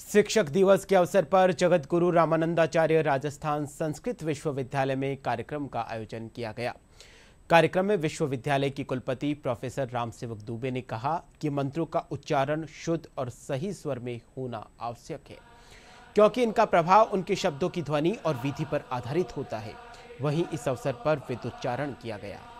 शिक्षक दिवस के अवसर पर जगत गुरु रामानंदाचार्य राजस्थान संस्कृत विश्वविद्यालय में कार्यक्रम का आयोजन किया गया कार्यक्रम में विश्वविद्यालय की कुलपति प्रोफेसर रामसेवक दुबे ने कहा कि मंत्रों का उच्चारण शुद्ध और सही स्वर में होना आवश्यक है क्योंकि इनका प्रभाव उनके शब्दों की ध्वनि और विधि पर आधारित होता है वहीं इस अवसर पर विदुच्चारण किया गया